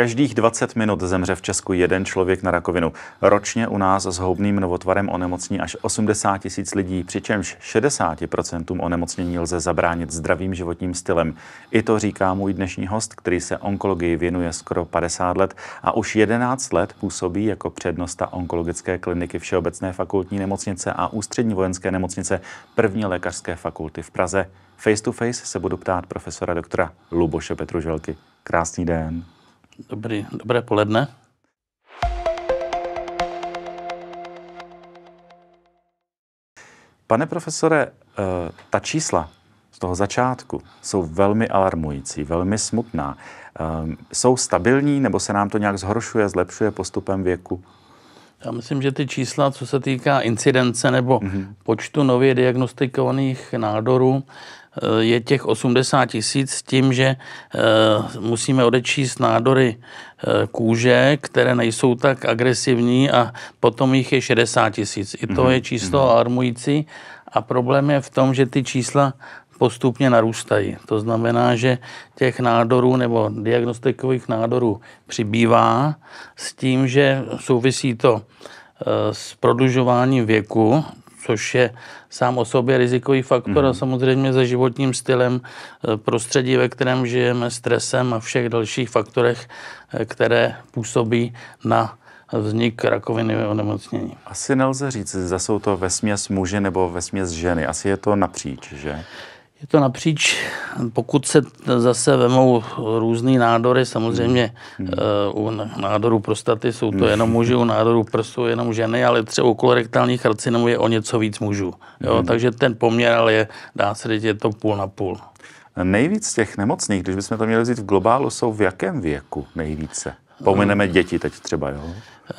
Každých 20 minut zemře v Česku jeden člověk na rakovinu. Ročně u nás s houbným novotvarem onemocní až 80 tisíc lidí, přičemž 60% onemocnění lze zabránit zdravým životním stylem. I to říká můj dnešní host, který se onkologii věnuje skoro 50 let a už 11 let působí jako přednosta onkologické kliniky Všeobecné fakultní nemocnice a Ústřední vojenské nemocnice první lékařské fakulty v Praze. Face to face se budu ptát profesora doktora Luboše Petruželky. Krásný den. Dobrý, dobré poledne. Pane profesore, eh, ta čísla z toho začátku jsou velmi alarmující, velmi smutná. Eh, jsou stabilní nebo se nám to nějak zhoršuje, zlepšuje postupem věku? Já myslím, že ty čísla, co se týká incidence nebo mm-hmm. počtu nově diagnostikovaných nádorů, eh, je těch 80 tisíc s tím, že eh, musíme odečíst nádory eh, kůže, které nejsou tak agresivní a potom jich je 60 tisíc. I to mm-hmm. je číslo mhm. alarmující a problém je v tom, že ty čísla postupně narůstají. To znamená, že těch nádorů nebo diagnostikových nádorů přibývá s tím, že souvisí to eh, s prodlužováním věku, což je sám o sobě rizikový faktor mm-hmm. a mhm. samozřejmě za životním stylem, eh, prostředí, ve kterém žijeme, stresem a všech dalších faktorech, eh, které působí na vznik rakoviny onemocnění. Asi nelze říct, zda jsou to vesměs muži nebo vesměs ženy. Asi je to napříč, že? Je to napříč, pokud se zase vemou různé nádory, samozřejmě hmm. Eh, u nádoru prostaty jsou to jenom hmm. muži, u nádoru prsu jenom ženy, ale třeba u kolorektálních karcinomů je o něco víc mužů. Jo? Hmm. Takže ten poměr ale je, dá se říct, je to půl na půl. Nejvíc těch nemocných, když bychom to měli vzít v globálu, jsou v jakém věku nejvíce? Pomineme eh, děti teď třeba, jo?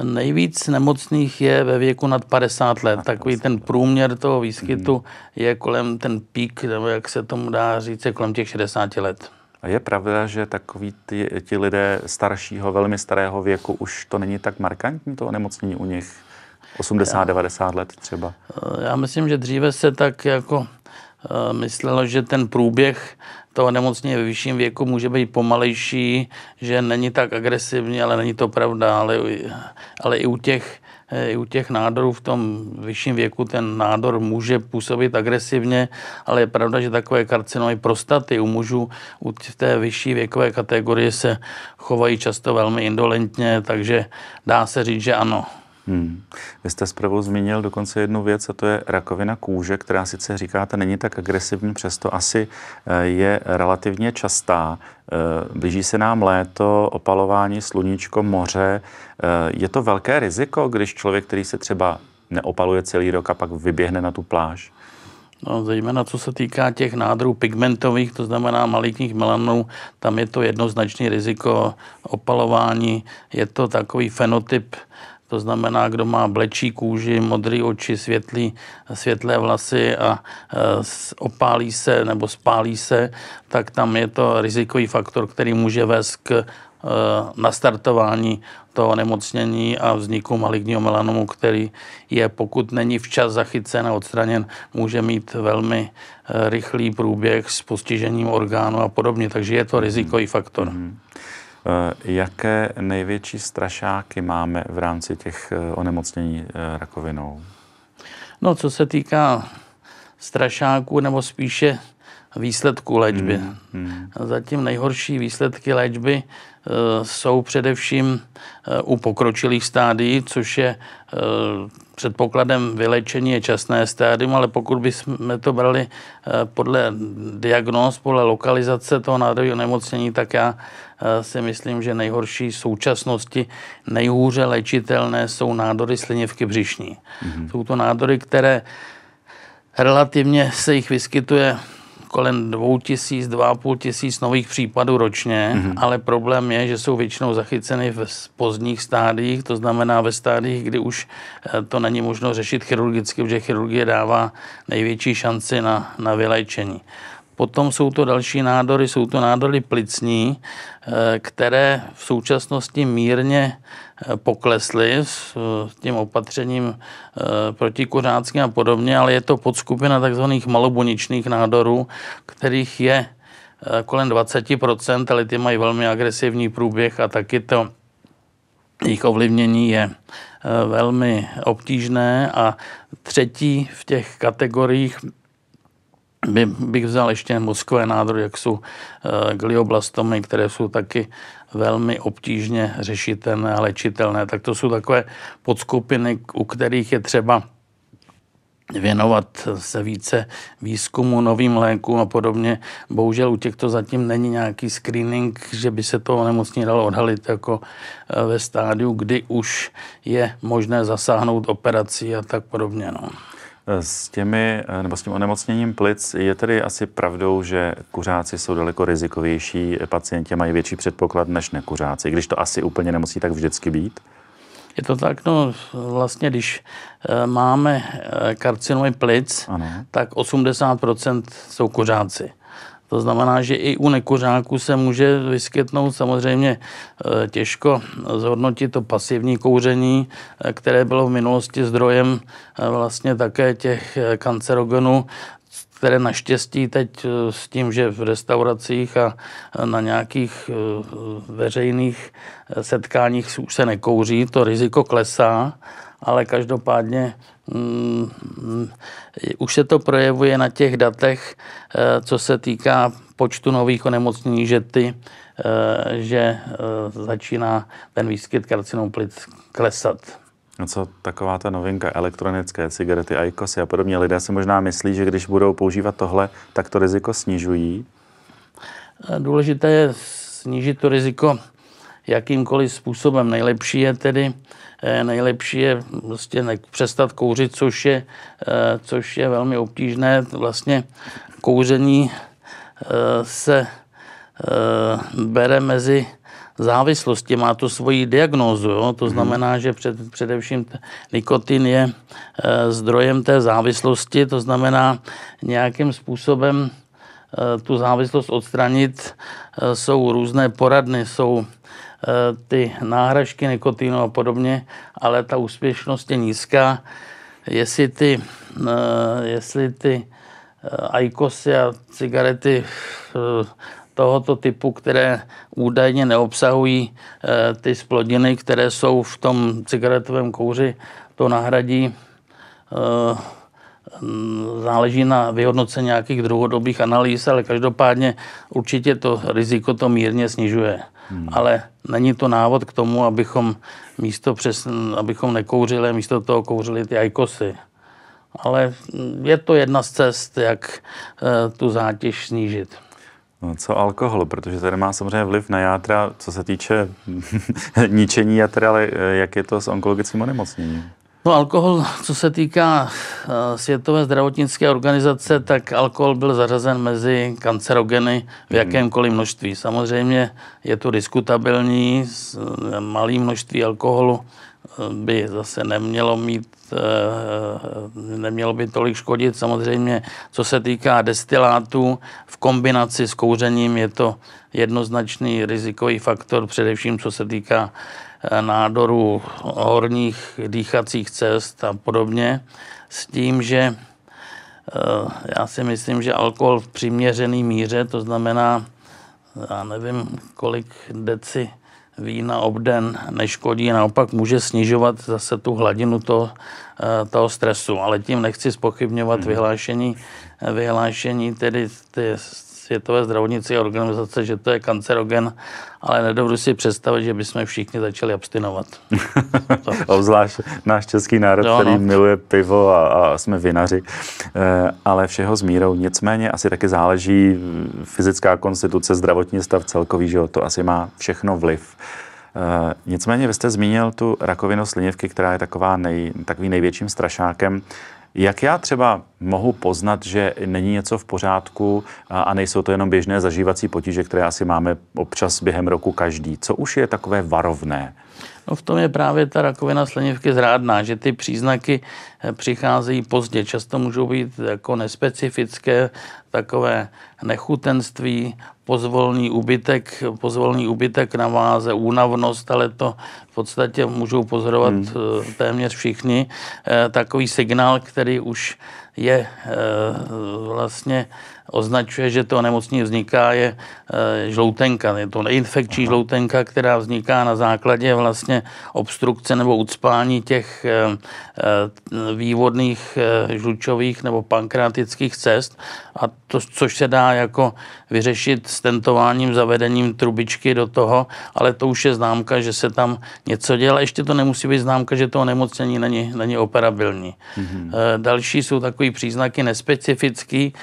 Nejvíc nemocných je ve věku nad 50 let. Takový ten průměr toho výskytu hmm. je kolem ten pík, nebo jak se tomu dá říct, je kolem těch 60 let. A je pravda, že takový ty, ti lidé staršího, velmi starého věku, už to není tak markantní, to onemocnění u nich? 80-90 let třeba? Já myslím, že dříve se tak jako eh, myslelo, že ten průběh to onemocnění ve vyšším věku může být pomalejší, že není tak agresivní, ale není to pravda, ale, ale i u těch i u těch nádorů v tom vyšším věku ten nádor může působit agresivně, ale je pravda, že takové karcinomy prostaty u mužů u té vyšší věkové kategorie se chovají často velmi indolentně, takže dá se říct, že ano. Hmm. Vy jste zprvu zmínil dokonce jednu věc, a to je rakovina kůže, která sice říkáte není tak agresivní, přesto asi eh, je relativně častá. Eh, blíží se nám léto, opalování, sluníčko, moře. Eh, je to velké riziko, když člověk, který se třeba neopaluje celý rok a pak vyběhne na tu pláž? No, zejména co se týká těch nádrů pigmentových, to znamená maligních melanů, tam je to jednoznačný riziko opalování. Je to takový fenotyp, to znamená, kdo má blečí kůži, modré oči, světlý, světlé vlasy a e, opálí se nebo spálí se, tak tam je to rizikový faktor, který může vést k e, nastartování toho onemocnění a vzniku maligního melanomu, který je, pokud není včas zachycen a odstraněn, může mít velmi e, rychlý průběh s postižením orgánu a podobně. Takže je to mhm. rizikový faktor. Mm-hmm. Eh, jaké největší strašáky máme v rámci těch eh, onemocnění eh, rakovinou? No, co se týká strašáků, nebo spíše výsledků léčby. Hmm, hmm. Zatím nejhorší výsledky léčby Eh, jsou především eh, u pokročilých stádií, což je eh, předpokladem vylečení je časné stádium, ale pokud bychom to brali podle diagnóz, podle lokalizace toho nádorového nemocnění, tak já si myslím, že nejhorší současnosti, nejhůře léčitelné jsou nádory slinivky břišní. Mm-hmm. Jsou to nádory, které relativně se jich vyskytuje kolem 2000, 2,5 tisíc nových případů ročně, mm-hmm. ale problém je, že jsou většinou zachyceny v pozdních stádiích, to znamená ve stádiích, kdy už eh, to není možno řešit chirurgicky, protože chirurgie dává největší šanci na, na vylečení. Potom jsou to další nádory, jsou to nádory plicní, eh, které v současnosti mírně Eh, poklesly s eh, tím opatřením eh, protikuřáckým a podobně, ale je to podskupina takzvaných malobuničných nádorů, kterých je kolem 20%, ale ty mají velmi agresivní průběh a taky to jejich ovlivnění je velmi obtížné a třetí v těch kategoriích by, bych vzal ještě mozkové nádory, jak jsou e, glioblastomy, které jsou taky velmi obtížně řešitelné a léčitelné. Tak to jsou takové podskupiny, u kterých je třeba věnovat se více výzkumu, novým lékům a podobně. Bohužel u těchto zatím není nějaký screening, že by se to nemocně dalo odhalit jako eh, ve stádiu, kdy už je možné zasáhnout operací a tak podobně. No. Eh, s, těmi, eh, nebo s tím onemocněním plic je tedy asi pravdou, že kuřáci jsou daleko rizikovější, eh, pacienti mají větší předpoklad než nekuřáci, když to asi úplně nemusí tak vždycky být? Je to tak, no vlastně, když máme karcinomy plic, ano. tak 80% jsou kuřáci. To znamená, že i u nekuřáků se může vyskytnout samozřejmě e, těžko zhodnotit to pasivní kouření, e, které bylo v minulosti zdrojem e, vlastně také těch kancerogenů, které naštěstí teď s tím, že v restauracích a na nějakých veřejných setkáních už se nekouří, to riziko klesá, ale každopádně mm, mm, už se to projevuje na těch datech, eh, co se týká počtu nových onemocnění, že ty, eh, že eh, začíná ten výskyt karcinou plic klesat. No co taková ta novinka, elektronické cigarety, IQOSy a podobně, lidé si možná myslí, že když budou používat tohle, tak to riziko snižují? Důležité je snížit to riziko jakýmkoliv způsobem. Nejlepší je tedy Eh, nejlepší je prostě přestat kouřit, což je, eh, což je velmi obtížné. Vlastně kouření eh, se bere mezi závislosti, má to svoji diagnózu. Jo? To mhm. znamená, že před, především t- nikotin je e, zdrojem té závislosti, to znamená nějakým způsobem e, tu závislost odstranit. E, jsou různé poradny, jsou Eh, ty náhražky nikotínu a podobně, ale ta úspěšnost je nízká. Jestli ty, eh, jestli ty eh, ajkosy a cigarety tohoto typu, které údajně neobsahují ty splodiny, které jsou v tom cigaretovém kouři, to nahradí záleží na vyhodnocení nějakých druhodobých analýz, ale každopádně určitě to riziko to mírně snižuje hmm. ale není to návod k tomu, abychom místo přes, abychom nekouřili, místo toho kouřili ty ajkosy. Ale je to jedna z cest, jak eh, tu zátěž snížit. No, co alkohol, protože tady má samozřejmě vliv na játra, co se týče ničení játra, ale eh, jak je to s onkologickým onemocněním? No alkohol, co se týká eh, Světové zdravotnické organizace, tak alkohol byl zařazen mezi kancerogeny v mhm. jakémkoliv množství. Samozřejmě je to diskutabilní, eh, malé množství alkoholu eh, by zase nemělo mít, nemělo by tolik škodit. Samozřejmě, co se týká destilátů, v kombinaci s kouřením je to jednoznačný rizikový faktor, především co se týká Eh, nádorů horních dýchacích cest a podobně, s tím, že eh, já si myslím, že alkohol v přiměřený míře, to znamená, já nevím, kolik deci vína obden neškodí, naopak může snižovat zase tu hladinu to, eh, toho stresu. Ale tím nechci spochybňovat mhm. vyhlášení, vyhlášení tedy ty Světové zdravotnické organizace, že to je kancerogen, ale nedovedu si představit, že bychom všichni začali abstinovat. Obzvlášť náš český národ, no. který miluje pivo a, a jsme vinaři, e, ale všeho s mírou. Nicméně asi taky záleží fyzická konstituce, zdravotní stav, celkový život, to asi má všechno vliv. E, nicméně vy jste zmínil tu rakovinu slinivky, která je taková nej, takový největším strašákem. Jak já třeba mohu poznat, že není něco v pořádku a nejsou to jenom běžné zažívací potíže, které asi máme občas během roku každý? Co už je takové varovné? No v tom je právě ta rakovina slinivky zrádná, že ty příznaky eh, přicházejí pozdě. Často můžou být jako nespecifické, takové nechutenství, pozvolný ubytek, pozvolný ubytek na váze, únavnost, ale to v podstatě můžou pozorovat hmm. Eh, téměř všichni. Eh, takový signál, který už je eh, vlastně označuje, že to onemocnění vzniká, je eh, žloutenka. Je to neinfekční žloutenka, která vzniká na základě vlastně obstrukce nebo ucpání těch eh, eh, vývodných žlučových nebo pankreatických cest, a to, což se dá jako vyřešit stentováním, zavedením trubičky do toho, ale to už je známka, že se tam něco dělá. Ještě to nemusí být známka, že to onemocnění není, není operabilní. Mm-hmm. Další jsou takový příznaky nespecifický,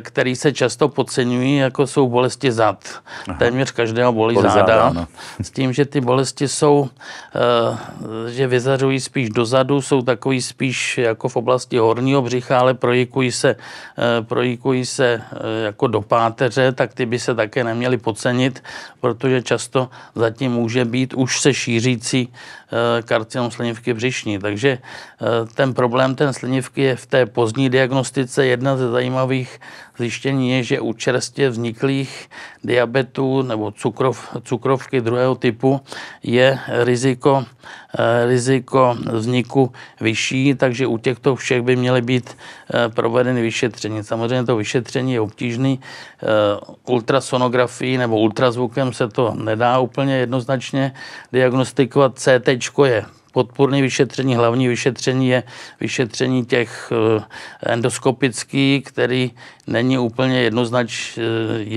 které které se často podceňují, jako jsou bolesti zad. Aha. Téměř každého bolí Bol záda. záda S tím, že ty bolesti jsou, eh, že vyzařují spíš dozadu, jsou takový spíš jako v oblasti horního břicha, ale projikují se, eh, projikují se eh, jako do páteře, tak ty by se také neměly podcenit, protože často zatím může být už se šířící Eh, karcinom slinivky břišní. Takže eh, ten problém ten slinivky je v té pozdní diagnostice. Jedna ze zajímavých zjištění je, že u čerstě vzniklých diabetů nebo cukrov, cukrovky druhého typu je riziko, eh, riziko vzniku vyšší, takže u těchto všech by měly být provedeny vyšetření. Samozřejmě to vyšetření je obtížné. Ultrasonografií nebo ultrazvukem se to nedá úplně jednoznačně diagnostikovat. CT kolečko je podpůrné vyšetření, hlavní vyšetření je vyšetření těch eh, endoskopických, který není úplně jednoznačně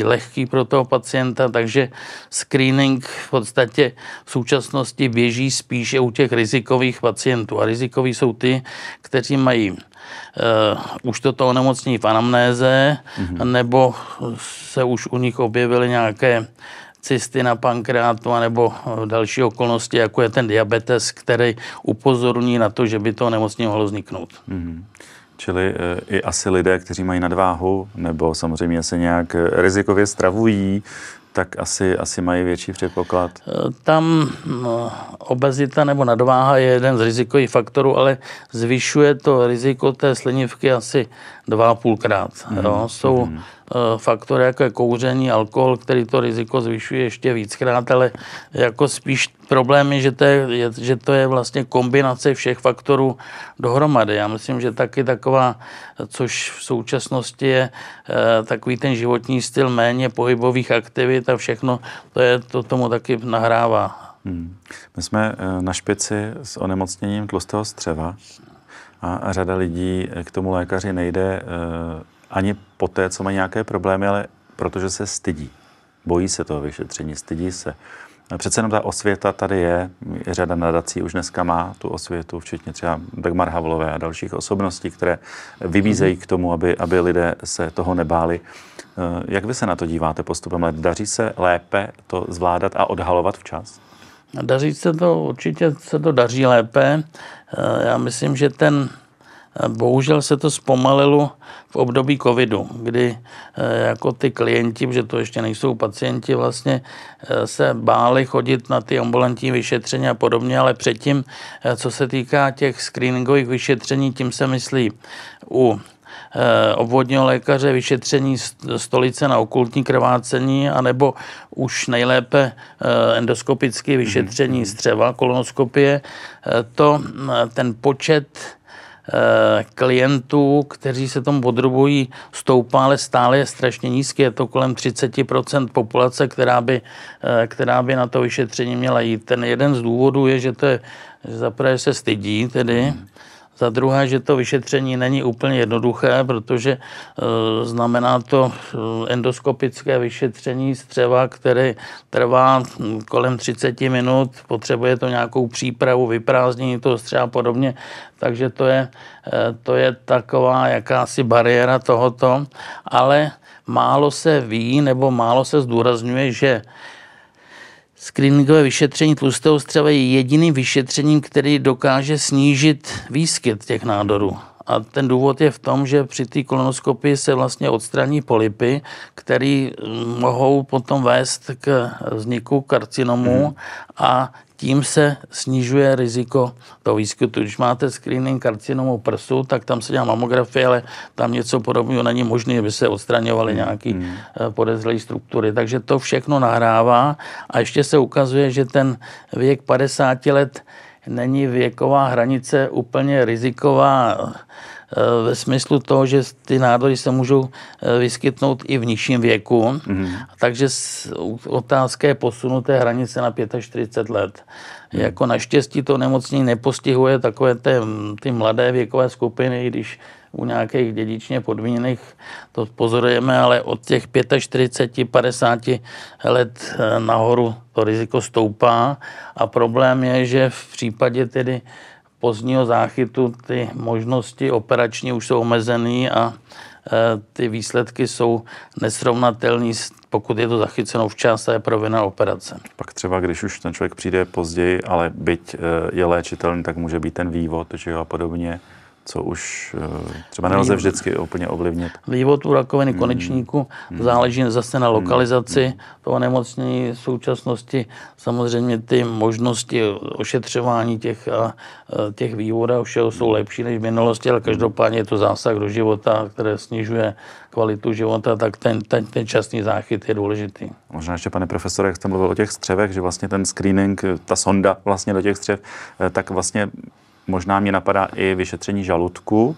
eh, lehký pro toho pacienta, takže screening v podstatě v současnosti běží spíše u těch rizikových pacientů. A rizikoví jsou ty, kteří mají uh, už toto onemocnění v anamnéze, mm-hmm. nebo se už u nich objevily nějaké uh, cysty na pankrátu anebo eh, další okolnosti, jako je ten diabetes, který upozorní na to, že by to nemocně mohlo vzniknout. Mm-hmm. Čili eh, i asi lidé, kteří mají nadváhu nebo samozřejmě se nějak eh, rizikově stravují, tak asi, asi mají větší předpoklad. Tam no, obezita nebo nadváha je jeden z rizikových faktorů, ale zvyšuje to riziko té slinivky asi dva a půlkrát. Mm. Jo. Mhm. Jsou mm Eh, faktory, jako je kouření, alkohol, který to riziko zvyšuje ještě víckrát, ale jako spíš problém je, že to je, že to je vlastně kombinace všech faktorů dohromady. Já myslím, že taky taková, což v současnosti je eh, takový ten životní styl méně pohybových aktivit a všechno, to, je, to tomu taky nahrává. Hmm. My jsme eh, na špici s onemocněním tlustého střeva a řada lidí k tomu lékaři nejde ani po té, co mají nějaké problémy, ale protože se stydí. Bojí se toho vyšetření, stydí se. Přece jenom ta osvěta tady je. Řada nadací už dneska má tu osvětu, včetně třeba Dagmar Havlové a dalších osobností, které vybízejí k tomu, aby, aby lidé se toho nebáli. Eh, jak vy se na to díváte postupem let? Daří se lépe to zvládat a odhalovat včas? No, daří se to, určitě se to daří lépe. Eh, já myslím, že ten Bohužel se to zpomalilo v období covidu, kdy eh, jako ty klienti, protože to ještě nejsou pacienti, vlastně eh, se báli chodit na ty ambulantní vyšetření a podobně, ale předtím, eh, co se týká těch screeningových vyšetření, tím se myslí u obvodního lékaře vyšetření stolice na okultní krvácení, anebo už nejlépe endoskopické mhm, vyšetření mhm. střeva, kolonoskopie, to ten počet Eh, klientů, kteří se tomu podrobují, stoupá, ale stále je strašně nízký. Je to kolem 30 populace, která by, eh, která by na to vyšetření měla jít. Ten jeden z důvodů je, že to je, že se stydí tedy, hmm za druhé, že to vyšetření není úplně jednoduché, protože e, znamená to e, endoskopické vyšetření střeva, které trvá kolem 30 minut, potřebuje to nějakou přípravu, vyprázdnění toho střeva a podobně, takže to je, e, to je taková jakási bariéra tohoto, ale málo se ví nebo málo se zdůrazňuje, že Screeningové vyšetření tlustého střeva je jediným vyšetřením, který dokáže snížit výskyt těch nádorů. A ten důvod je v tom, že při té kolonoskopii se vlastně odstraní polipy, které mm, mohou potom vést k vzniku karcinomu hmm a tím se snižuje riziko toho výskytu. Když máte screening karcinomu prsu, tak tam se dělá mamografie, ale tam něco podobného není možné, aby se odstraňovaly nějaké hmm. hmm. Eh, podezřelé struktury. Takže to všechno nahrává a ještě se ukazuje, že ten věk 50 let není věková hranice úplně riziková Eh, ve smyslu toho, že ty nádory se můžou eh, vyskytnout i v nižším věku, mm-hmm. takže otázka je posunuté hranice na 45 let. Mm-hmm. Jako naštěstí to nemocní nepostihuje takové ty, ty mladé věkové skupiny, i když u nějakých dědičně podmíněných to pozorujeme, ale od těch 45, 50 let eh, nahoru to riziko stoupá a problém je, že v případě tedy pozdního záchytu ty možnosti operační už jsou omezené a e, ty výsledky jsou nesrovnatelné, pokud je to zachyceno včas a je provina operace. Pak třeba, když už ten člověk přijde později, ale byť e, je léčitelný, tak může být ten vývod že jo, a podobně co už eh, třeba nelze vždycky úplně ovlivnit. Vývod u rakoviny hmm. konečníku hmm. záleží zase na hmm. lokalizaci hmm. toho nemocnění v současnosti. Samozřejmě ty možnosti ošetřování těch, a, eh, těch vývodů a všeho jsou hmm. lepší než v minulosti, ale hmm. každopádně je to zásah do života, které snižuje kvalitu života, tak ten, ten, ten časný záchyt je důležitý. Možná ještě, pane profesore, jak jste mluvil o těch střevech, že vlastně ten screening, ta sonda vlastně do těch střev, eh, tak vlastně Možná mě napadá i vyšetření žaludku,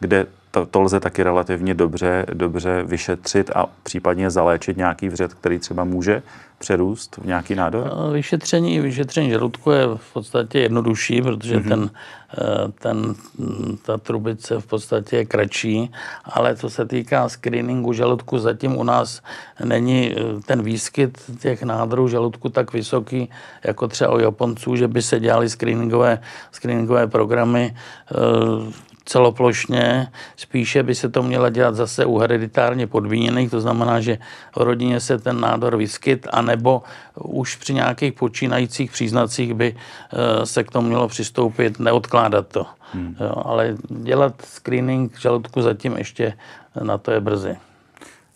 kde to, to lze taky relativně dobře, dobře vyšetřit a případně zaléčit nějaký vřet, který třeba může přerůst v nějaký nádor? No, vyšetření, vyšetření žaludku je v podstatě jednodušší, protože mm-hmm. ten, eh, ten, mm, ta trubice v podstatě je kratší, ale co se týká screeningu žaludku, zatím u nás není eh, ten výskyt těch nádorů žaludku tak vysoký, jako třeba u Japonců, že by se dělali screeningové, screeningové programy eh, celoplošně, spíše by se to měla dělat zase u hereditárně podmíněných, to znamená, že v rodině se ten nádor vyskyt, anebo už při nějakých počínajících příznacích by eh, se k tomu mělo přistoupit, neodkládat to. Hmm. Jo, ale dělat screening žaludku zatím ještě eh, na to je brzy.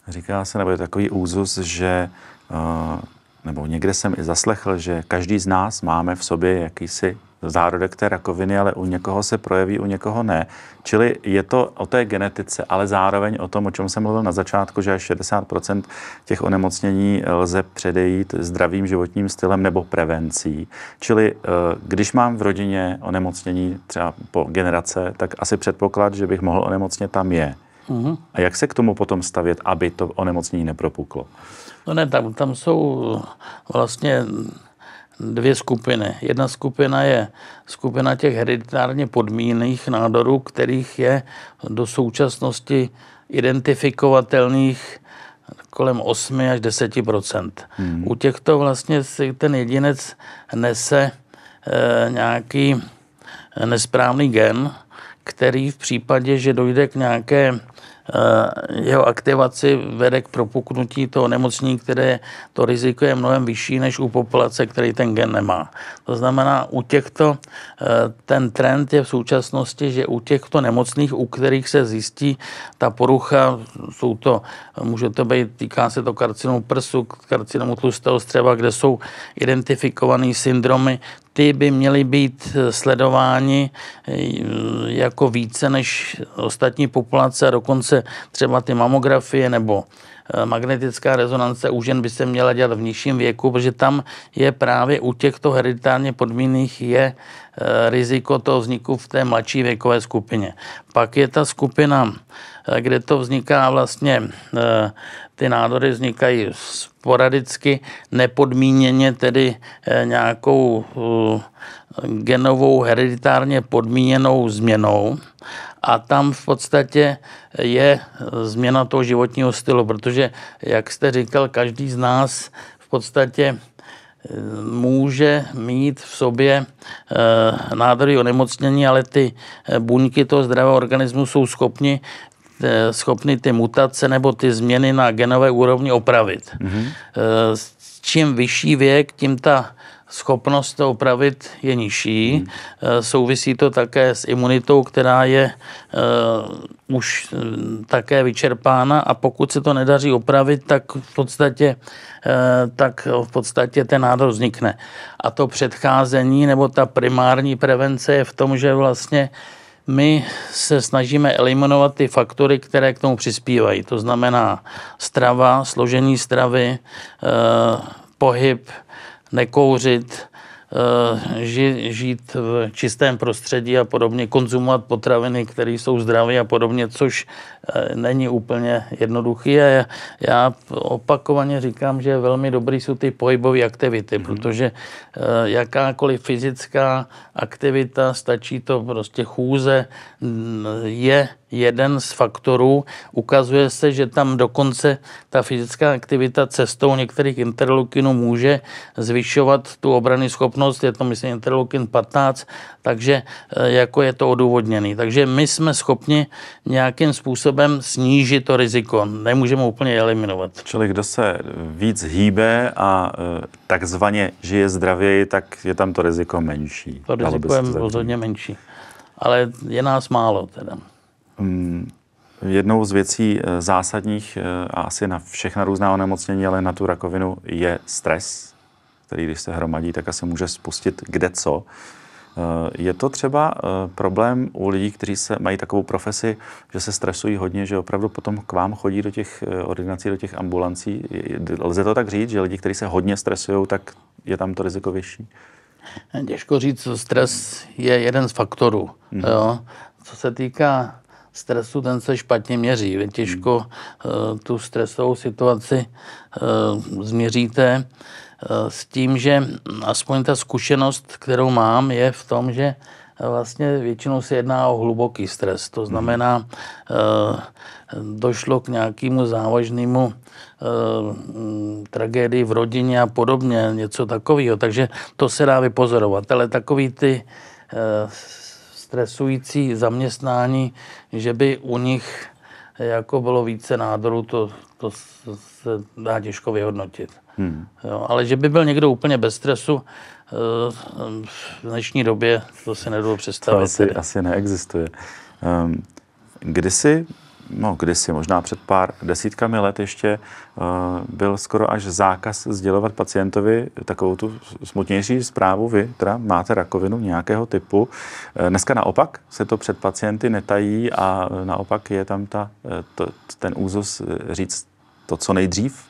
Říká se, nebo je takový úzus, že eh, nebo někde jsem i zaslechl, že každý z nás máme v sobě jakýsi zárodek té rakoviny, ale u někoho se projeví, u někoho ne. Čili je to o té genetice, ale zároveň o tom, o čem jsem mluvil na začátku, že až 60% těch onemocnění lze předejít zdravým životním stylem nebo prevencí. Čili eh, když mám v rodině onemocnění třeba po generace, tak asi předpoklad, že bych mohl onemocnit, tam je. Uhum. A jak se k tomu potom stavět, aby to onemocnění nepropuklo? No ne, tam, tam jsou vlastně dvě skupiny. Jedna skupina je skupina těch hereditárně podmíněných nádorů, kterých je do současnosti identifikovatelných kolem 8 až 10 hmm. U těchto vlastně si ten jedinec nese e, nějaký eh, nesprávný gen, který v případě, že dojde k nějaké Eh, jeho aktivaci vede k propuknutí toho nemocní, které to riziko je mnohem vyšší než u populace, který ten gen nemá. To znamená, u těchto eh, ten trend je v současnosti, že u těchto nemocných, u kterých se zjistí ta porucha, jsou to, může to být, týká se to karcinomu prsu, karcinomu tlustého střeva, kde jsou identifikované syndromy, ty by měly být sledováni eh, jako více než ostatní populace, a dokonce třeba ty mamografie nebo eh, magnetická rezonance u žen by se měla dělat v nižším věku, protože tam je právě u těchto hereditárně podmíněných je Eh, riziko toho vzniku v té mladší věkové skupině. Pak je ta skupina, eh, kde to vzniká vlastně, eh, ty nádory vznikají sporadicky, nepodmíněně tedy nějakou genovou hereditárně podmíněnou změnou a tam v podstatě je změna toho životního stylu, protože, jak jste říkal, každý z nás v podstatě může mít v sobě eh, nádory onemocnění, ale ty eh, buňky toho zdravého organismu jsou schopni eh, schopni ty mutace nebo ty změny na genové úrovni opravit. Mm-hmm. Čím vyšší věk, tím ta schopnost to opravit je nižší. Hmm. Eh, souvisí to také s imunitou, která je uh, už eh, také vyčerpána a pokud se to nedaří opravit, tak v podstatě, uh, tak v podstatě ten nádor vznikne. A to předcházení nebo ta primární prevence je v tom, že vlastně my se snažíme eliminovat ty faktory, které k tomu přispívají. To znamená strava, složení stravy, uh, pohyb, nekouřit, eh, žít v čistém prostředí a podobně, konzumovat potraviny, které jsou zdravé a podobně, což eh, není úplně jednoduché. A já opakovaně říkám, že velmi dobrý jsou ty pohybové aktivity, mm-hmm. protože eh, jakákoliv fyzická aktivita, stačí to prostě chůze, je jeden z faktorů. Ukazuje se, že tam dokonce ta fyzická aktivita cestou některých interleukinů může zvyšovat tu obrany schopnost, je to myslím interleukin 15, takže eh, jako je to odůvodněný. Takže my jsme schopni nějakým způsobem snížit to riziko, nemůžeme úplně eliminovat. Čili kdo se víc hýbe a eh, takzvaně žije zdravěji, tak je tam to riziko menší. To riziko je rozhodně menší, ale je nás málo teda. Mm, jednou z věcí eh, zásadních, eh, a asi na všechna různá onemocnění, ale na tu rakovinu, je stres, který když se hromadí, tak asi může spustit kde co. Eh, je to třeba problém u lidí, kteří se mají takovou profesi, že se stresují hodně, že opravdu potom k vám chodí do těch ordinací, do těch ambulancí. Lze to tak říct, že lidi, kteří se hodně stresují, tak je tam to riziko vyšší? Těžko říct, stres je jeden z faktorů. Hmm. Jo. Co se týká stresu ten se špatně měří. Vy těžko hmm. Eh, tu stresovou situaci eh, změříte eh, s tím, že aspoň ta zkušenost, kterou mám, je v tom, že vlastně většinou se jedná o hluboký stres. To hmm. znamená, došlo k nějakému závažnému tragédii v rodině a podobně, něco takového. Takže to se dá vypozorovat. Ale takový ty stresující zaměstnání, že by u nich jako bylo více nádorů, to, to se dá těžko vyhodnotit. Hmm. Jo, ale že by byl někdo úplně bez stresu, eh, v dnešní době to si nedovedu představit. To asi, asi neexistuje. Um, ehm, kdysi no kdysi, možná před pár desítkami let ještě, eh, byl skoro až zákaz sdělovat pacientovi takovou tu smutnější zprávu, vy teda máte rakovinu nějakého typu. Eh, dneska naopak se to před pacienty netají a eh, naopak je tam ta, to, ten úzus říct to, co nejdřív,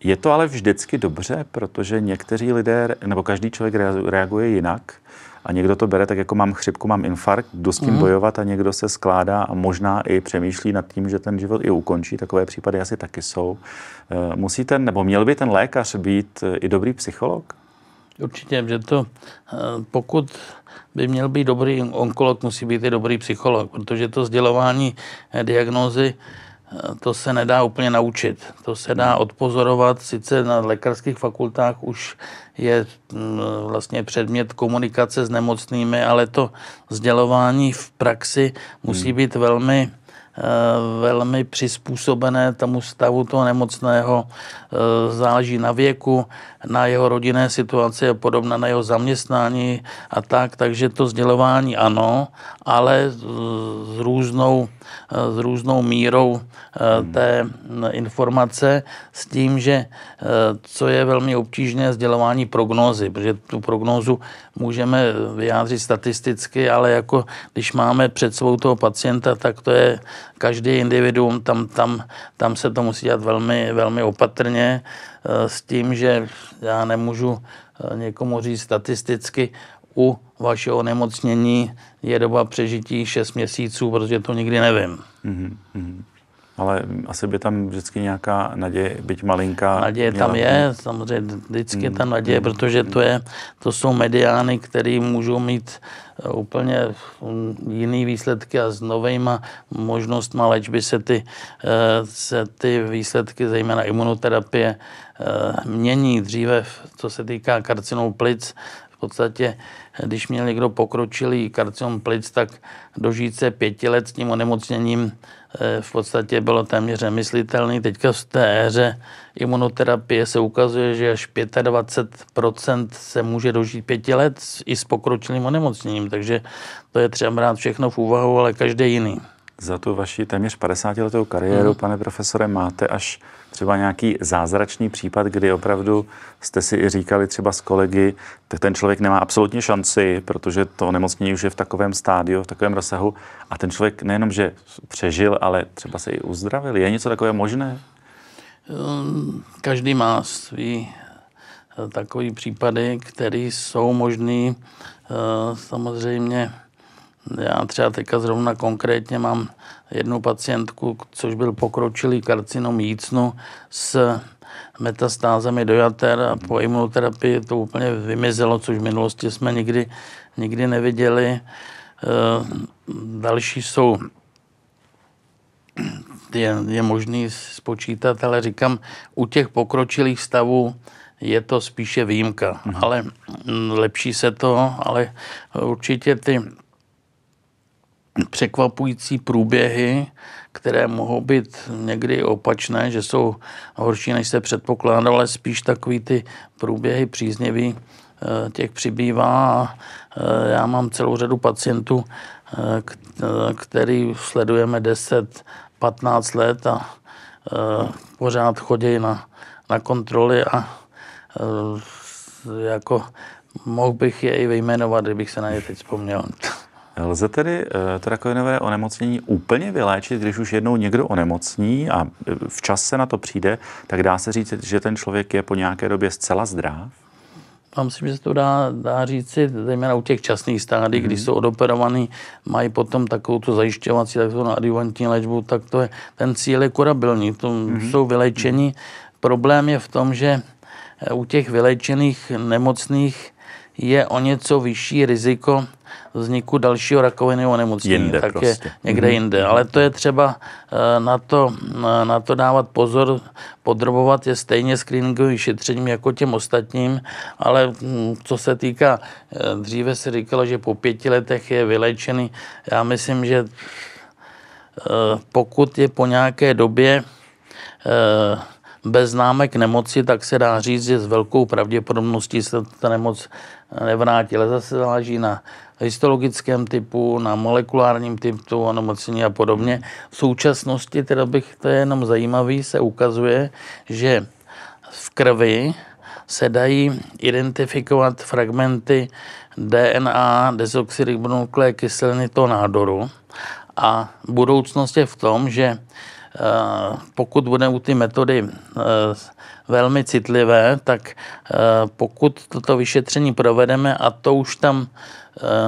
je to ale vždycky dobře, protože někteří lidé, nebo každý člověk reaguje jinak. A někdo to bere tak, jako mám chřipku, mám infarkt, jdu s tím mm. bojovat a někdo se skládá a možná i přemýšlí nad tím, že ten život i ukončí. Takové případy asi taky jsou. Eh, musí ten, nebo měl by ten lékař být eh, i dobrý psycholog? Určitě, že to, eh, pokud by měl být dobrý onkolog, musí být i dobrý psycholog, protože to sdělování diagnózy to se nedá úplně naučit. To se dá hmm. odpozorovat, sice na lékařských fakultách už je mm, vlastně předmět komunikace s nemocnými, ale to sdělování v praxi musí hmm. být velmi eh, velmi přizpůsobené tomu stavu toho nemocného. Eh, záleží na věku, na jeho rodinné situaci a podobně, na jeho zaměstnání a tak. Takže to sdělování ano, ale s různou s různou mírou eh, hmm. té mm, informace, s tím, že eh, co je velmi obtížné, sdělování prognózy, protože tu prognózu můžeme eh, vyjádřit statisticky, ale jako když máme před sebou toho pacienta, tak to je každý individuum, tam, tam, tam se to musí dělat velmi, velmi opatrně s tím, že já nemůžu někomu říct statisticky, u vašeho onemocnění je doba přežití 6 měsíců, protože to nikdy nevím. Mm-hmm. Ale asi by tam vždycky nějaká naděje, byť malinká. Naděje tam je, samozřejmě vždycky je tam mhm, naděje, mhm, protože to, je, to jsou mediány, které můžou mít eh, úplně mm, jiný výsledky a s novejma možnostma léčby se ty, eh, se ty výsledky, zejména imunoterapie, eh, mění. Dříve, co se týká karcinou plic, v podstatě, když měl někdo pokročilý karcinom plic, tak dožít se pěti let s tím onemocněním eh, v podstatě bylo téměř nemyslitelné. Teďka v té éře imunoterapie se ukazuje, že až 25% se může dožít pěti let i s pokročilým onemocněním, takže to je třeba brát všechno v úvahu, ale každý jiný za tu vaši téměř 50-letou kariéru, mm. pane profesore, máte až třeba nějaký zázračný případ, kdy opravdu jste si i říkali třeba s kolegy, tak ten člověk nemá absolutně šanci, protože to nemocnění už je v takovém stádiu, v takovém rozsahu a ten člověk nejenom, že přežil, ale třeba se i uzdravil. Je něco takové možné? Ehm, každý má svý eh, takový případy, které jsou možný. Eh, samozřejmě já třeba teďka zrovna konkrétně mám jednu pacientku, což byl pokročilý karcinom jícnu s metastázami do jater a po imunoterapii to úplně vymizelo, což v minulosti jsme nikdy, nikdy neviděli. Eh, další jsou je, je možný spočítat, ale říkám, u těch pokročilých stavů je to spíše výjimka, mhm. ale mm, lepší se to, ale určitě ty překvapující průběhy, které mohou být někdy opačné, že jsou horší, než se předpokládalo, ale spíš takový ty průběhy příznivý eh, těch přibývá eh, já mám celou řadu pacientů, eh, který sledujeme 10, 15 let a pořád chodí na, na kontroly a jako mohl bych je i vyjmenovat, kdybych se na ně teď vzpomněl. Lze tedy eh, to rakovinové onemocnění úplně vyléčit, když už jednou někdo onemocní a eh, včas se na to přijde, tak dá se říct, že ten člověk je po nějaké době zcela zdrav? Já myslím, že se to dá, dá říci, zejména u těch časných stádí, mm-hmm. když jsou odoperovaný, mají potom takovou tu zajišťovací, takzvanou adjuvantní léčbu, tak to je, ten cíl je kurabilní, to mm-hmm. jsou vylečení. Mhm. Problém je v tom, že eh, u těch vylečených nemocných je o něco vyšší riziko vzniku dalšího rakovinového onemocnění. Jinde tak prostě. je někde hmm jinde. Mhm. Ale to je třeba eh, na to, na to dávat pozor, podrobovat je stejně screeningovým šetřením jako těm ostatním, ale hm, co se týká, eh, dříve se říkalo, že po pěti letech je vylečený. Já myslím, že eh, pokud je po nějaké době bez známek nemoci, tak se dá říct, že s velkou pravděpodobností se ta nemoc eh, nevrátí. Ale zase záleží na histologickém typu, na molekulárním typu onemocnění a podobně. V současnosti, teda bych to je jenom zajímavý, se ukazuje, že v krvi se identifikovat fragmenty DNA desoxyribonukleé kyseliny toho nádoru a budoucnost je v tom, že Eh, pokud budeme ty metody eh, velmi citlivé, tak eh, pokud toto vyšetření provedeme a to už tam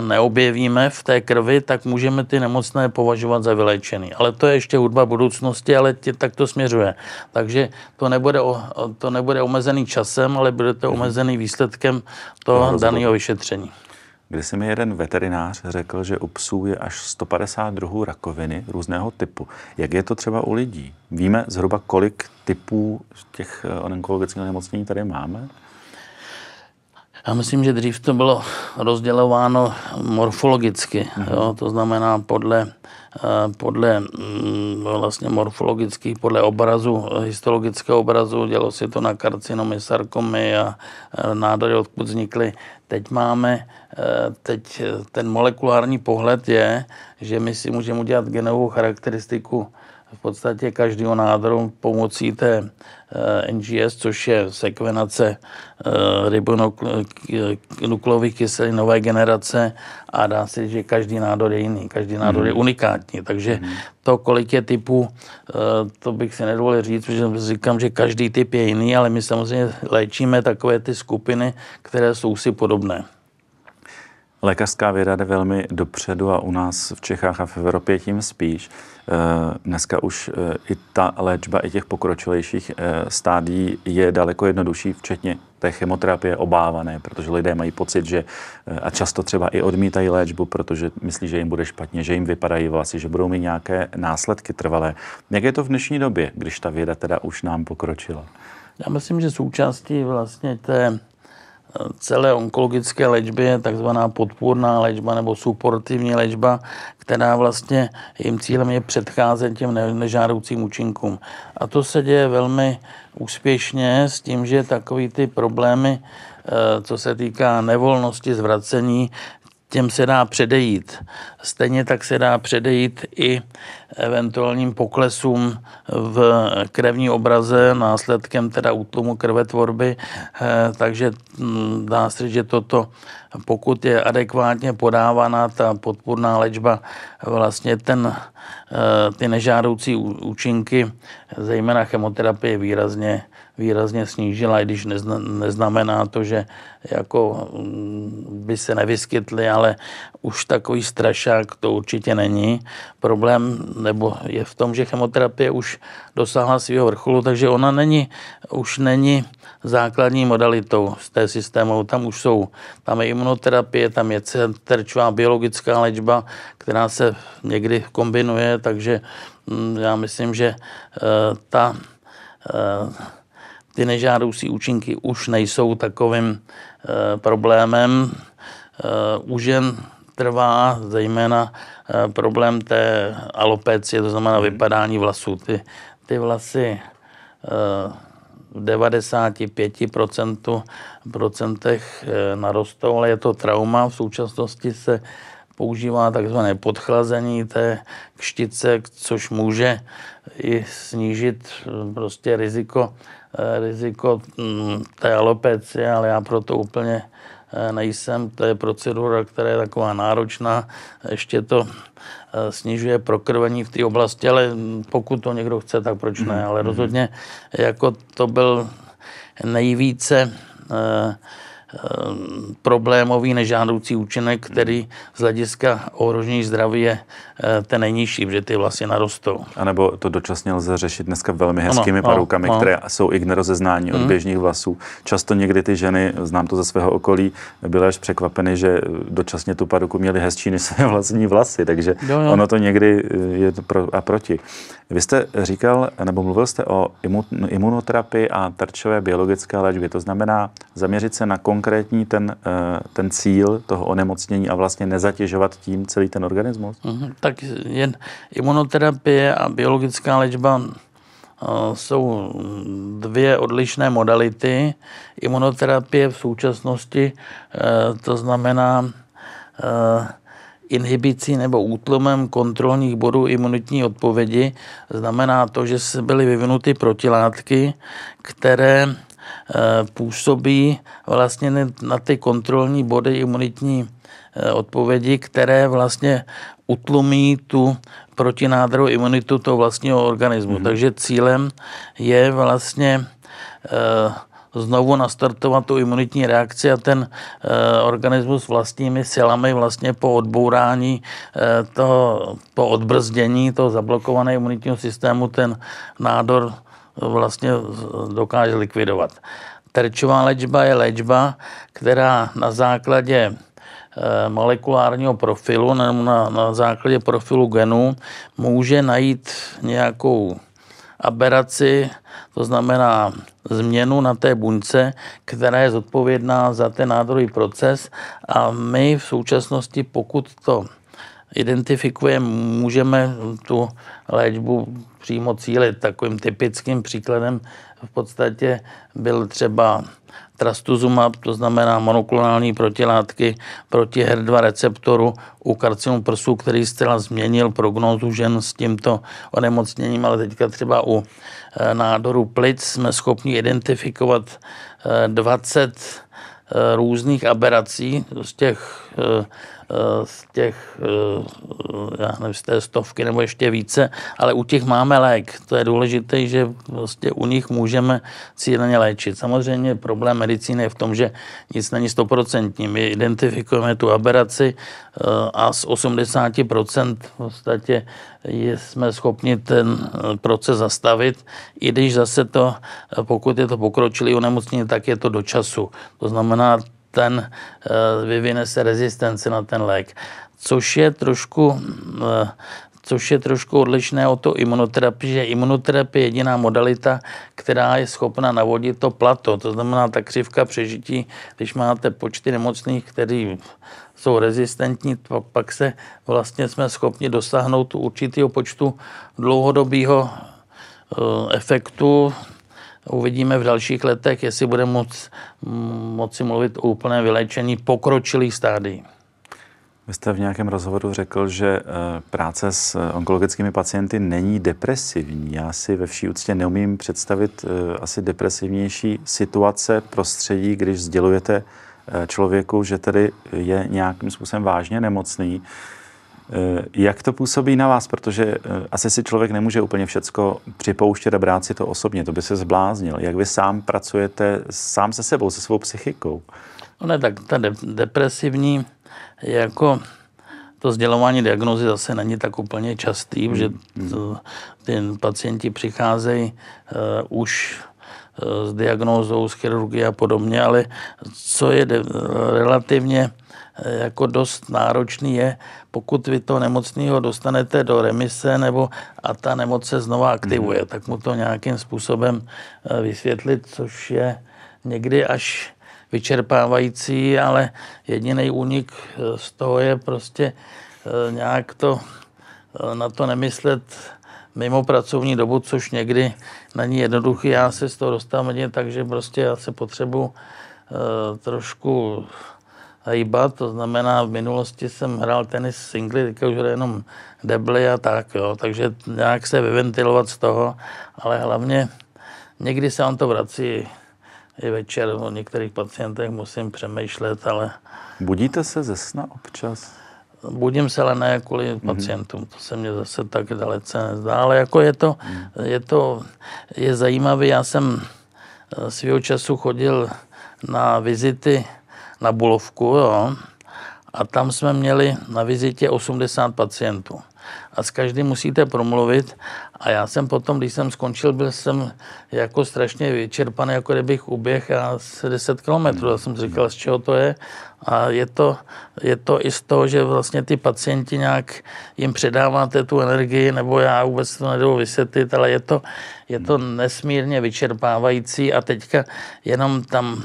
neobjevíme v té krvi, tak můžeme ty nemocné považovat za vylečený. Ale to je ještě hudba budoucnosti, ale tě, tak to směřuje. Takže to nebude, o, to nebude omezený časem, ale bude to mhm. omezený výsledkem toho daného vyšetření. Když si mi jeden veterinář řekl, že u psů je až 150 druhů rakoviny různého typu. Jak je to třeba u lidí? Víme zhruba, kolik typů těch eh, onkologických nemocnění tady máme? Já myslím, že dřív to bylo rozdělováno morfologicky. Hmm. Jo? To znamená podle Eh, podle mm, vlastně morfologických, podle obrazu, eh, histologického obrazu, dělo se to na karcinomy, sarkomy a eh, nádory, odkud vznikly. Teď máme, teď ten molekulární pohled je, že my si můžeme udělat genovou charakteristiku v podstatě každého nádoru pomocí té eh, NGS, což je sekvenace eh, ribonukleových eh, kyselin nové generace a dá se říct, že každý nádor je jiný, každý nádor je hmm. unikátní, takže hmm. to, kolik je typů, to bych si nedovolil říct, protože říkám, že každý typ je jiný, ale my samozřejmě léčíme takové ty skupiny, které jsou si podobné. Lékařská věda jde velmi dopředu a u nás v Čechách a v Evropě tím spíš. Eh, dneska už eh, i ta léčba i těch pokročilejších eh, stádí je daleko jednodušší, včetně té chemoterapie obávané, protože lidé mají pocit, že a často třeba i odmítají léčbu, protože myslí, že jim bude špatně, že jim vypadají vlasy, že budou mít nějaké následky trvalé. Jak je to v dnešní době, když ta věda teda už nám pokročila? Já myslím, že součástí vlastně té celé onkologické léčbě je takzvaná podpůrná léčba nebo suportivní léčba, která vlastně jejím cílem je předcházet těm nežádoucím účinkům. A to se děje velmi úspěšně s tím, že takový ty problémy, eh, co se týká nevolnosti, zvracení, těm se dá předejít. Stejně tak se dá předejít i eventuálním poklesům v krevní obraze, následkem teda útlumu krvetvorby, eh, takže hm, dá se že toto, pokud je adekvátně podávána ta podpůrná léčba, vlastně ten, eh, ty nežádoucí účinky, zejména chemoterapie, výrazně výrazně snížila, i když neznamená to, že jako mm, by se nevyskytly, ale už takový strašák to určitě není. Problém nebo je v tom, že chemoterapie už dosáhla svého vrcholu, takže ona není, už není základní modalitou z té systému. Tam už jsou, tam je imunoterapie, tam je terčová biologická léčba, která se někdy kombinuje, takže mm, já myslím, že eh, ta eh, ty nežádoucí účinky už nejsou takovým e, problémem. E, eh, u žen trvá zejména e, problém té alopecie, to znamená hmm. vypadání vlasů. Ty, ty vlasy v 95% procentech narostou, ale je to trauma. V současnosti se používá takzvané podchlazení té kštice, což může i snížit prostě riziko Eh, riziko mm, té alopecie, ale já proto úplně eh, nejsem. To je procedura, která je taková náročná. Ještě to eh, snižuje prokrvení v té oblasti, ale pokud to někdo chce, tak proč ne. Mhm. Ale mhm. rozhodně jako to byl nejvíce eh, Ehm, problémový nežádoucí účinek, který z hlediska ohrožení zdraví je eh, ten nejnižší, protože ty vlastně narostou. A nebo to dočasně lze řešit dneska velmi hezkými ano, paroukami, ano, které jsou i k nerozeznání od mhm. běžných vlasů. Často někdy ty ženy, znám to ze svého okolí, byly až překvapeny, že dočasně tu paruku měly hezčí než své vlastní vlasy, takže jo, jo. ono to někdy je pro a proti. Vy jste říkal, nebo mluvil jste o imunoterapii a tarčové biologické léčbě, to znamená zaměřit se na konkrétní konkrétní ten, eh, ten cíl toho onemocnění a vlastně nezatěžovat tím celý ten organismus? Mhm, tak jen imunoterapie a biologická léčba eh, jsou dvě odlišné modality. Imunoterapie v současnosti, eh, to znamená inhibicí nebo útlumem kontrolních bodů imunitní odpovědi, znamená to, že byly vyvinuty protilátky, které Eh, působí vlastně na ty kontrolní body imunitní eh, odpovědi, které vlastně utlumí tu protinádrovou imunitu toho vlastního organismu. Mm-hmm. Takže cílem je vlastně eh, znovu nastartovat tu imunitní reakci a ten e, organismus vlastními silami vlastně po odbourání e, toho, po odbrzdění toho zablokovaného imunitního systému ten nádor vlastně dokáže likvidovat. Terčová léčba je léčba, která na základě eh, molekulárního profilu nebo na, na základě profilu genu může najít nějakou aberaci, to znamená změnu na té buňce, která je zodpovědná za ten nádorový proces a my v současnosti, pokud to identifikujeme, můžeme tu léčbu přímo cílit. Takovým typickým příkladem v podstatě byl třeba trastuzumab, to znamená monoklonální protilátky proti HER2 receptoru u karcinomu prsu, který zcela změnil prognózu žen s tímto onemocněním, ale teďka třeba u eh, nádoru plic jsme schopni identifikovat 20 eh, eh, různých aberací z těch Eh, z těch, eh, já nevím, z té stovky nebo ještě více, ale u těch máme lék. To je důležité, že vlastně u nich můžeme cíleně léčit. Samozřejmě problém medicíny je v tom, že nic není stoprocentní. My identifikujeme tu aberaci eh, a z 80% v podstatě jsme schopni ten proces zastavit, i když zase to, pokud je to pokročilý onemocnění, tak je to do času. To znamená, ten, eh, vyvine se rezistence na ten lék, což je trošku eh, což je trošku odlišné od to imunoterapie, že imunoterapie je jediná modalita, která je schopna navodit to plato, to znamená ta křivka přežití, když máte počty nemocných, kteří jsou rezistentní, pak se vlastně jsme schopni dosáhnout určitého počtu dlouhodobého eh, efektu, Uvidíme v dalších letech, jestli bude moc, moci mluvit o úplné vyléčení pokročilých stádií. Vy jste v nějakém rozhovoru řekl, že eh, práce s eh, onkologickými pacienty není depresivní. Já si ve vší úctě neumím představit eh, asi depresivnější situace, prostředí, když sdělujete člověku, že tedy je nějakým způsobem vážně nemocný. Eh, jak to působí na vás? Protože eh, asi si člověk nemůže úplně všecko připouštět a brát si to osobně, to by se zbláznil. Jak vy sám pracujete sám se sebou, se svou psychikou? No ne, tak ta depresivní depresivní jako to sdělování diagnozy zase není tak úplně častý, hmm. že hmm. ty pacienti přicházejí uh, už s diagnózou, s chirurgií a podobně, ale co je de- relativně jako dost náročný je, pokud vy to nemocného dostanete do remise nebo a ta nemoc se znova aktivuje, hmm tak mu to nějakým způsobem eh, vysvětlit, což je někdy až vyčerpávající, ale jediný únik eh, z toho je prostě eh, nějak to na to nemyslet mimo pracovní dobu, což někdy není jednoduchý. Já se z toho dostávám takže prostě já se potřebuji trošku hýbat, to znamená, v minulosti jsem hrál tenis singly, teďka už hraje jenom debly a tak, jo, takže nějak se vyventilovat z toho, ale hlavně někdy se on to vrací i večer o některých pacientech musím přemýšlet, ale... Budíte se ze sna občas? Budím se, ale ne kvůli mm-hmm. pacientům, to se mě zase tak dalece nezdá, ale jako je to, mm. je to, je zajímavé, já jsem eh, svého času chodil na vizity na Bulovku, jo, a tam jsme měli na vizitě 80 pacientů. A s každým musíte promluvit a já jsem potom, když jsem skončil, byl jsem jako strašně vyčerpaný, jako kdybych uběh a 10 kilometrů. Já jsem říkal, z čeho to je. A je to, je to i z toho, že vlastně ty pacienti nějak jim předáváte tu energii, nebo já vůbec to nedou vysvětlit, ale je to, je to nesmírně vyčerpávající a teďka jenom tam,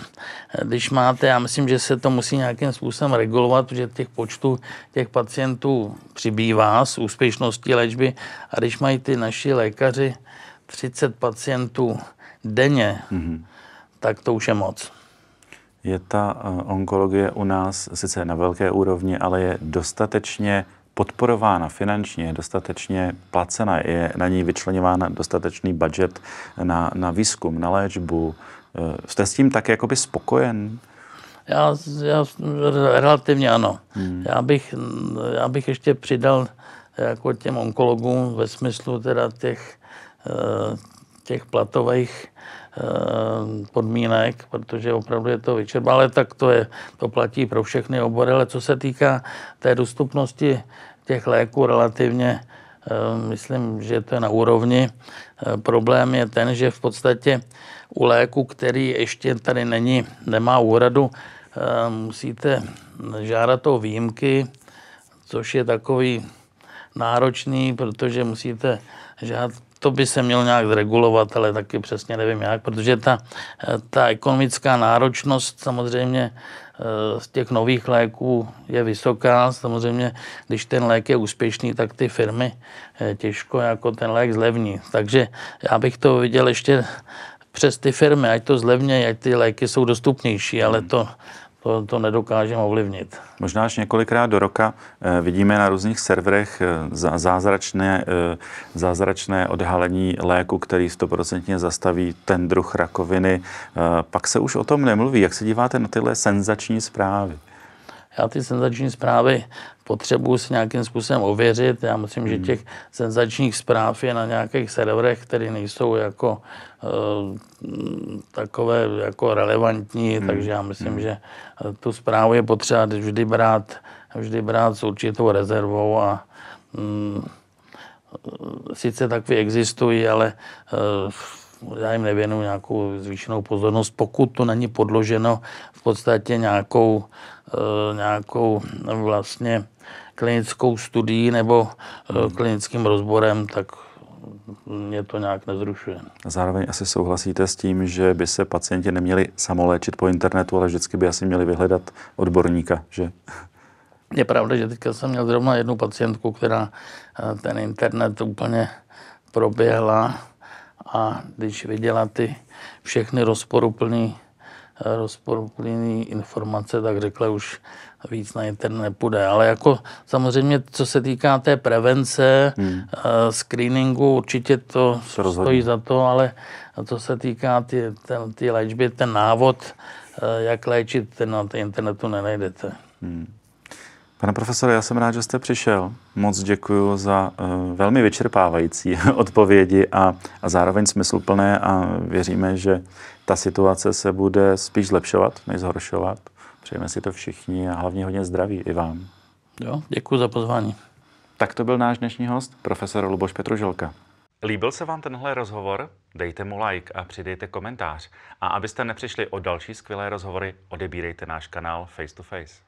když máte, já myslím, že se to musí nějakým způsobem regulovat, protože těch počtů těch pacientů přibývá s úspěšností léčby a když mají ty naši naši lékaři 30 pacientů denně, mm-hmm. tak to už je moc. Je ta eh, onkologie u nás sice na velké úrovni, ale je dostatečně podporována finančně, dostatečně placena, je na ní vyčleněván dostatečný budget na, na výzkum, na léčbu. Eh, jste s tím tak jakoby spokojen? Já, já relativně ano. Hmm. Já, bych, já bych ještě přidal jako těm onkologům ve smyslu teda těch, eh, těch platových eh, podmínek, protože opravdu je to vyčerba, ale tak to, je, to platí pro všechny obory, ale co se týká té dostupnosti těch léků relativně, eh, myslím, že to je na úrovni. Problém je ten, že v podstatě u léku, který ještě tady není, nemá úhradu, musíte žádat o výjimky, což je takový náročný, protože musíte žádat to by se mělo nějak zregulovat, ale taky přesně nevím jak, protože ta, ta ekonomická náročnost samozřejmě eh, z těch nových léků je vysoká. Samozřejmě, když ten lék je úspěšný, tak ty firmy eh, těžko jako ten lék zlevní. Takže já bych to viděl ještě přes ty firmy, ať to zlevně, ať ty léky jsou dostupnější, ale hmm. to to, to nedokážeme ovlivnit. Možná až několikrát do roka eh, vidíme na různých serverech eh, zázračné, eh, zázračné odhalení léku, který stoprocentně zastaví ten druh rakoviny. Pak se už o tom nemluví. Jak se díváte na tyhle senzační zprávy? já ty senzační zprávy potřebuji si nějakým způsobem ověřit. Já myslím, že hmm. těch senzačních zpráv je na nějakých serverech, které nejsou jako e, takové jako relevantní, hmm. takže já myslím, hmm. že eh, tu zprávu je potřeba vždy brát, vždy brát s určitou rezervou a mm, eh, sice takové existují, ale e, já jim nevěnu nějakou zvýšenou pozornost, pokud to není podloženo v podstatě nějakou Eh, nějakou vlastně klinickou studií nebo eh, klinickým rozborem, tak mě to nějak nezrušuje. Zároveň asi souhlasíte s tím, že by se pacienti neměli samoléčit po internetu, ale vždycky by asi měli vyhledat odborníka, že? Je pravda, že teďka jsem měl zrovna jednu pacientku, která eh, ten internet úplně proběhla a když viděla ty všechny rozporuplné rozporuplný informace, tak řekla už víc na internet nepůjde. Ale jako samozřejmě, co se týká té prevence, hmm. Eh, screeningu, určitě to, to rozhodně. stojí za to, ale co se týká ty, ten, ty léčby, ten návod, eh, jak léčit, ten na internetu nenajdete. Hmm. Pane profesore, já jsem rád, že jste přišel. Moc děkuji za uh, velmi vyčerpávající odpovědi a, a zároveň smysluplné a věříme, že ta situace se bude spíš zlepšovat, než zhoršovat. Přejeme si to všichni a hlavně hodně zdraví i vám. Jo, děkuji za pozvání. Tak to byl náš dnešní host, profesor Luboš Petruželka. Líbil se vám tenhle rozhovor? Dejte mu like a přidejte komentář. A abyste nepřišli o další skvělé rozhovory, odebírejte náš kanál Face to Face.